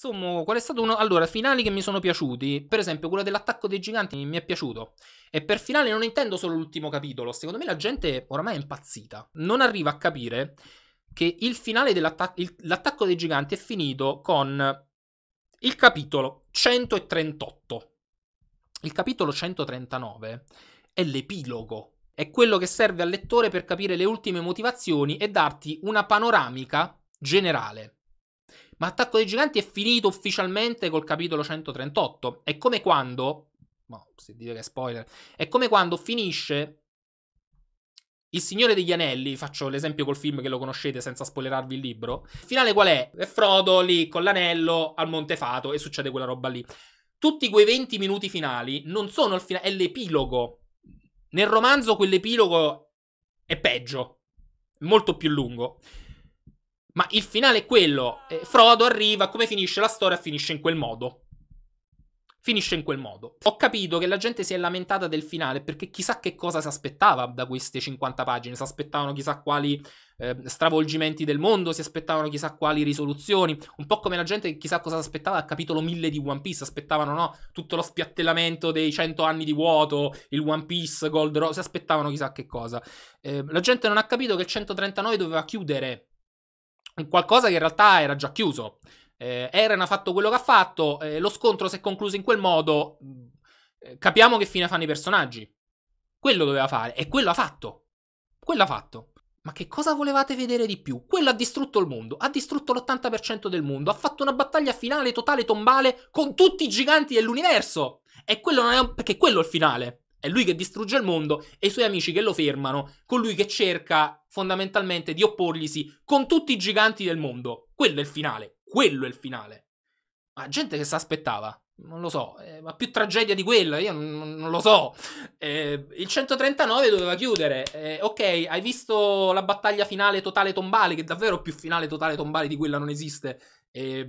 Insomma, qual è stato uno... Allora, finali che mi sono piaciuti. Per esempio, quello dell'attacco dei giganti mi è piaciuto. E per finale non intendo solo l'ultimo capitolo. Secondo me la gente oramai è impazzita. Non arriva a capire che il finale dell'attacco il... dei giganti è finito con il capitolo 138. Il capitolo 139 è l'epilogo. È quello che serve al lettore per capire le ultime motivazioni e darti una panoramica generale. Ma Attacco dei Giganti è finito ufficialmente col capitolo 138. È come quando. No, se dite che è spoiler. È come quando finisce. Il Signore degli Anelli, faccio l'esempio col film che lo conoscete senza spoilerarvi il libro. Finale qual è? È Frodo lì con l'anello al Montefato e succede quella roba lì. Tutti quei 20 minuti finali non sono il finale, è l'epilogo. Nel romanzo quell'epilogo è peggio, molto più lungo. Ma il finale è quello. Eh, Frodo arriva, come finisce la storia? Finisce in quel modo. Finisce in quel modo. Ho capito che la gente si è lamentata del finale perché chissà che cosa si aspettava da queste 50 pagine. Si aspettavano chissà quali eh, stravolgimenti del mondo, si aspettavano chissà quali risoluzioni. Un po' come la gente chissà cosa si aspettava al capitolo 1000 di One Piece. Aspettavano, no? Tutto lo spiattellamento dei 100 anni di vuoto, il One Piece, Gold Rose. Si aspettavano chissà che cosa. Eh, la gente non ha capito che il 139 doveva chiudere qualcosa che in realtà era già chiuso. Eh, Eren ha fatto quello che ha fatto, eh, lo scontro si è concluso in quel modo, mm, eh, capiamo che fine fanno i personaggi. Quello doveva fare, e quello ha fatto. Quello ha fatto. Ma che cosa volevate vedere di più? Quello ha distrutto il mondo, ha distrutto l'80% del mondo, ha fatto una battaglia finale totale tombale con tutti i giganti dell'universo. E quello non è un... perché quello è il finale. È lui che distrugge il mondo e i suoi amici che lo fermano, colui che cerca fondamentalmente di opporglisi con tutti i giganti del mondo. Quello è il finale, quello è il finale. Ma gente che si aspettava, non lo so, eh, ma più tragedia di quella, io non, non lo so. Eh, il 139 doveva chiudere. Eh, ok, hai visto la battaglia finale totale tombale, che davvero più finale totale tombale di quella non esiste. Eh,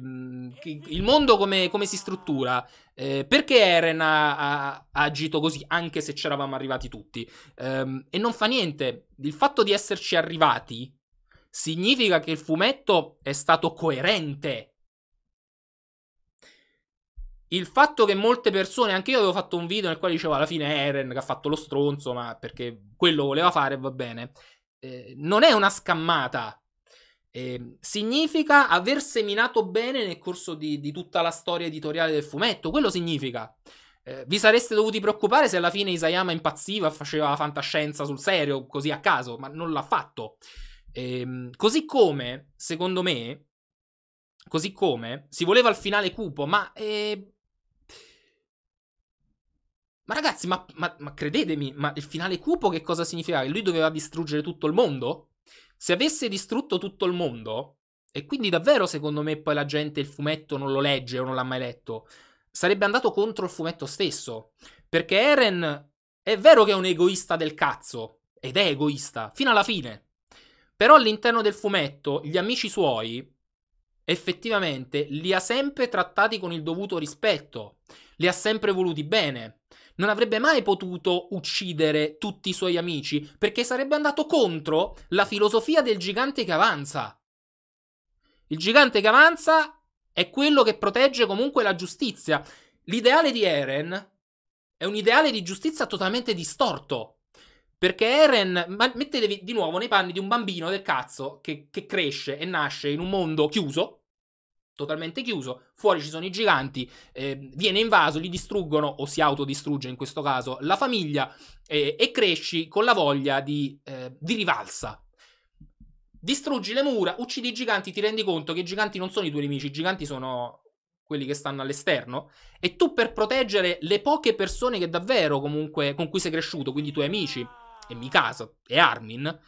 il mondo come, come si struttura? Eh, perché Eren ha, ha, ha, agito così, anche se ci eravamo arrivati tutti? Eh, e non fa niente. Il fatto di esserci arrivati significa che il fumetto è stato coerente. Il fatto che molte persone, anche io avevo fatto un video nel quale dicevo alla fine Eren che ha fatto lo stronzo, ma perché quello voleva fare va bene, eh, non è una scammata eh, significa aver seminato bene nel corso di, di, tutta la storia editoriale del fumetto. Quello significa. Eh, vi sareste dovuti preoccupare se alla fine Isayama impazziva e faceva fantascienza sul serio, così a caso, ma non l'ha fatto. Eh, così come, secondo me, così come si voleva il finale cupo, ma. Ehm, ma ragazzi, ma, ma, ma credetemi, ma il finale cupo che cosa significa? Che lui doveva distruggere tutto il mondo? Se avesse distrutto tutto il mondo, e quindi davvero secondo me poi la gente il fumetto non lo legge o non l'ha mai letto, sarebbe andato contro il fumetto stesso. Perché Eren è vero che è un egoista del cazzo, ed è egoista, fino alla fine. Però all'interno del fumetto, gli amici suoi, effettivamente, li ha sempre trattati con il dovuto rispetto, li ha sempre voluti bene non avrebbe mai potuto uccidere tutti i suoi amici perché sarebbe andato contro la filosofia del gigante che avanza. Il gigante che avanza è quello che protegge comunque la giustizia. L'ideale di Eren è un ideale di giustizia totalmente distorto. Perché Eren, mettetevi di nuovo nei panni di un bambino del cazzo che, che cresce e nasce in un mondo chiuso, totalmente chiuso, fuori ci sono i giganti, eh, viene invaso, li distruggono o si autodistrugge in questo caso la famiglia eh, e cresci con la voglia di, eh, di rivalsa. Distruggi le mura, uccidi i giganti, ti rendi conto che i giganti non sono i tuoi nemici, i giganti sono quelli che stanno all'esterno, e tu per proteggere le poche persone che davvero comunque con cui sei cresciuto, quindi i tuoi amici, e Mikasa e Armin,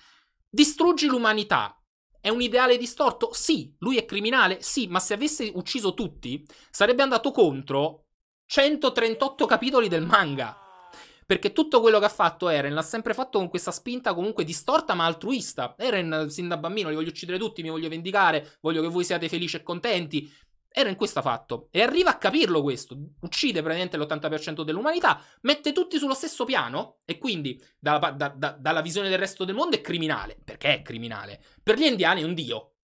distruggi l'umanità è un ideale distorto? Sì. Lui è criminale? Sì. Ma se avesse ucciso tutti, sarebbe andato contro 138 capitoli del manga. Perché tutto quello che ha fatto Eren l'ha sempre fatto con questa spinta comunque distorta ma altruista. Eren sin da bambino li voglio uccidere tutti, mi voglio vendicare, voglio che voi siate felici e contenti. Era in questo fatto. E arriva a capirlo questo. Uccide praticamente l'80% dell'umanità, mette tutti sullo stesso piano e quindi dalla, da, da, dalla visione del resto del mondo è criminale. Perché è criminale? Per gli indiani è un dio.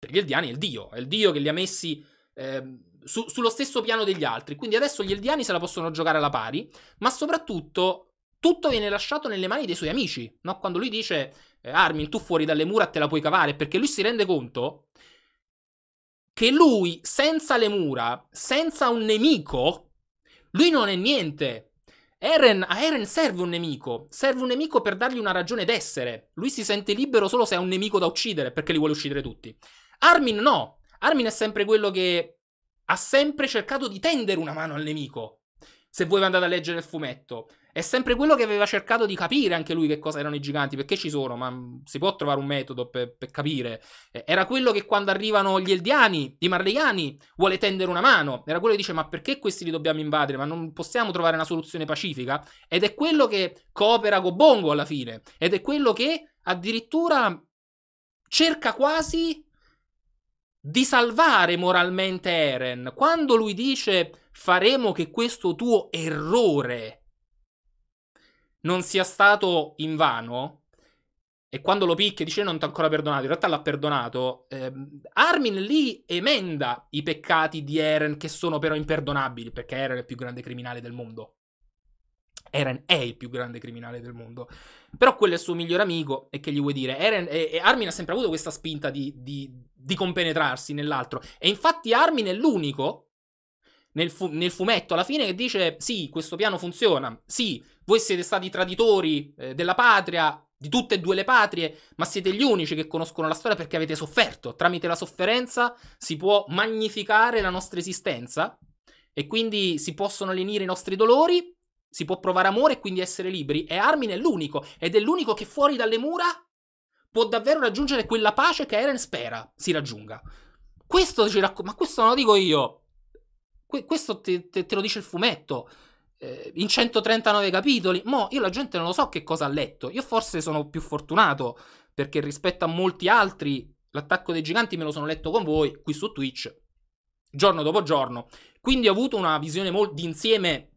Per gli indiani è il dio. È il dio che li ha messi... Eh, su, sullo stesso piano degli altri. Quindi adesso gli eldiani se la possono giocare alla pari, ma soprattutto tutto viene lasciato nelle mani dei suoi amici. No? Quando lui dice eh, Armin, tu fuori dalle mura te la puoi cavare, perché lui si rende conto che lui senza le mura, senza un nemico, lui non è niente. Eren, a Eren serve un nemico, serve un nemico per dargli una ragione d'essere. Lui si sente libero solo se ha un nemico da uccidere, perché li vuole uccidere tutti. Armin no, Armin è sempre quello che ha sempre cercato di tendere una mano al nemico. Se voi andate a leggere il fumetto, è sempre quello che aveva cercato di capire anche lui che cosa erano i giganti, perché ci sono, ma mm, si può trovare un metodo per, per capire. Eh, era quello che quando arrivano gli Eldiani, i Marleiani, vuole tendere una mano. Era quello che dice, ma perché questi li dobbiamo invadere? Ma non possiamo trovare una soluzione pacifica? Ed è quello che coopera con Bongo alla fine. Ed è quello che addirittura cerca quasi di salvare moralmente Eren. Quando lui dice faremo che questo tuo errore non sia stato in vano, e quando lo picchia dice non ti ho ancora perdonato, in realtà l'ha perdonato, eh, Armin lì emenda i peccati di Eren che sono però imperdonabili perché Eren è il più grande criminale del mondo. Eren è il più grande criminale del mondo. Però quello è il suo migliore amico e che gli vuoi dire? Eren, e, e Armin ha sempre avuto questa spinta di, di, di compenetrarsi nell'altro. E infatti Armin è l'unico nel, fu- nel, fumetto alla fine che dice sì, questo piano funziona, sì, voi siete stati traditori eh, della patria, di tutte e due le patrie, ma siete gli unici che conoscono la storia perché avete sofferto. Tramite la sofferenza si può magnificare la nostra esistenza e quindi si possono lenire i nostri dolori, si può provare amore e quindi essere liberi. E Armin è l'unico, ed è l'unico che fuori dalle mura può davvero raggiungere quella pace che Eren spera si raggiunga. Questo ci racconta, ma questo non lo dico io, Que- questo te-, te-, te, lo dice il fumetto. Eh, in 139 capitoli, mo io la gente non lo so che cosa ha letto. Io forse sono più fortunato perché rispetto a molti altri, l'attacco dei giganti me lo sono letto con voi qui su Twitch, giorno dopo giorno. Quindi ho avuto una visione molto d'insieme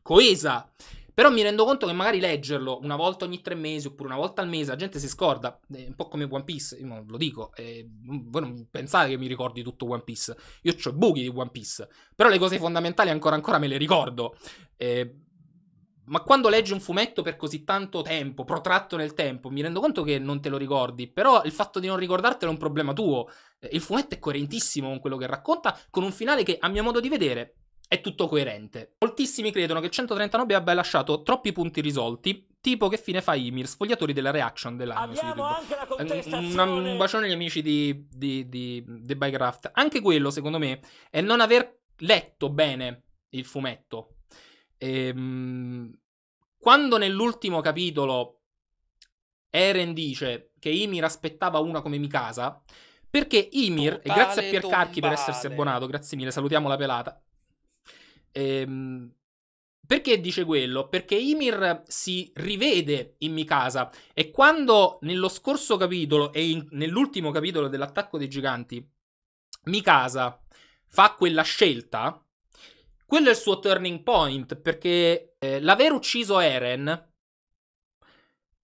coesa però mi rendo conto che magari leggerlo una volta ogni tre mesi oppure una volta al mese, la gente si scorda, è un po' come One Piece, io lo dico, eh, voi non pensate che mi ricordi tutto One Piece, io ho buchi di One Piece, però le cose fondamentali ancora ancora me le ricordo. Eh, ma quando leggi un fumetto per così tanto tempo, protratto nel tempo, mi rendo conto che non te lo ricordi, però il fatto di non ricordartelo è un problema tuo. Il fumetto è coerentissimo con quello che racconta, con un finale che, a mio modo di vedere, è tutto coerente. Moltissimi credono che 139 abbia lasciato troppi punti risolti, tipo che fine fa Ymir, sfogliatori della reaction dell'anime Abbiamo anche la contestazione! un, bacione agli amici di, di, di, di Bycraft. Anche quello, secondo me, è non aver letto bene il fumetto. Ehm, quando nell'ultimo capitolo Eren dice che Ymir aspettava una come Mikasa, perché Ymir, Totale e grazie a Pier Carchi per essersi abbonato, grazie mille, salutiamo la pelata, Ehm, perché dice quello? Perché Ymir si rivede in Mikasa e quando nello scorso capitolo e in, nell'ultimo capitolo dell'attacco dei giganti Mikasa fa quella scelta, quello è il suo turning point perché eh, l'aver ucciso Eren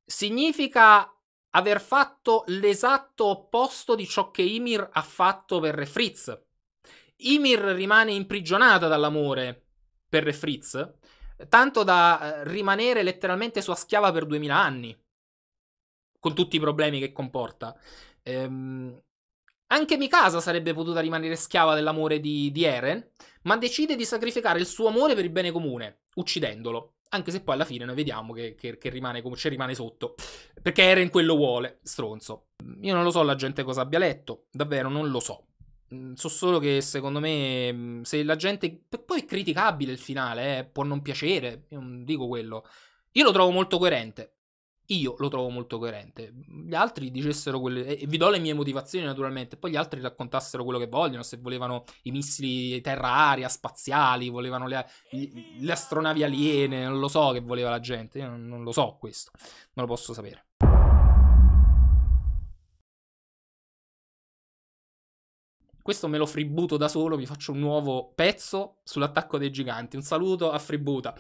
significa aver fatto l'esatto opposto di ciò che Ymir ha fatto per Fritz. Ymir rimane imprigionata dall'amore per Fritz, tanto da eh, rimanere letteralmente sua schiava per 2000 anni, con tutti i problemi che comporta. Ehm, anche Mikasa sarebbe potuta rimanere schiava dell'amore di, di Eren, ma decide di sacrificare il suo amore per il bene comune, uccidendolo. Anche se poi alla fine noi vediamo che, che, che rimane, ci rimane sotto. Perché Eren quello vuole, stronzo. Io non lo so la gente cosa abbia letto, davvero non lo so. Mhmm, so solo che secondo me mhmm, se la gente... Poi è criticabile il finale, eh, può non piacere, io non dico quello. Io lo trovo molto coerente. Io lo trovo molto coerente. Gli altri dicessero quelle... E vi do le mie motivazioni naturalmente. Poi gli altri raccontassero quello che vogliono. Se volevano i missili terra-aria, spaziali, volevano le, le astronavi aliene. Non lo so che voleva la gente. Io non lo so questo. Non lo posso sapere. Questo me lo fributo da solo, vi faccio un nuovo pezzo sull'attacco dei giganti. Un saluto a Fributa.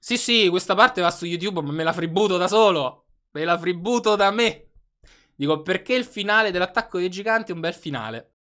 Sì, sì, questa parte va su YouTube, ma me la fributo da solo. Me la fributo da me. Dico, perché il finale dell'attacco dei giganti è un bel finale?